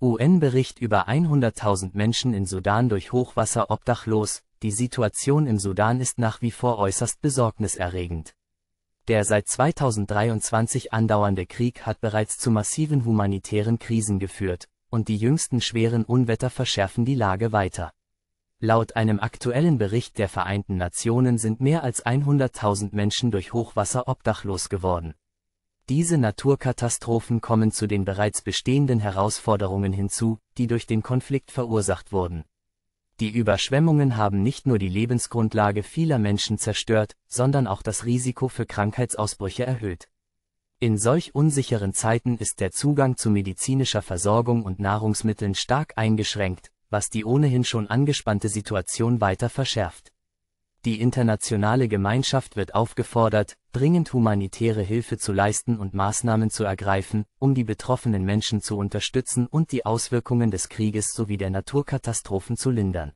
UN-Bericht über 100.000 Menschen in Sudan durch Hochwasser obdachlos, die Situation im Sudan ist nach wie vor äußerst besorgniserregend. Der seit 2023 andauernde Krieg hat bereits zu massiven humanitären Krisen geführt, und die jüngsten schweren Unwetter verschärfen die Lage weiter. Laut einem aktuellen Bericht der Vereinten Nationen sind mehr als 100.000 Menschen durch Hochwasser obdachlos geworden diese Naturkatastrophen kommen zu den bereits bestehenden Herausforderungen hinzu, die durch den Konflikt verursacht wurden. Die Überschwemmungen haben nicht nur die Lebensgrundlage vieler Menschen zerstört, sondern auch das Risiko für Krankheitsausbrüche erhöht. In solch unsicheren Zeiten ist der Zugang zu medizinischer Versorgung und Nahrungsmitteln stark eingeschränkt, was die ohnehin schon angespannte Situation weiter verschärft. Die internationale Gemeinschaft wird aufgefordert, dringend humanitäre Hilfe zu leisten und Maßnahmen zu ergreifen, um die betroffenen Menschen zu unterstützen und die Auswirkungen des Krieges sowie der Naturkatastrophen zu lindern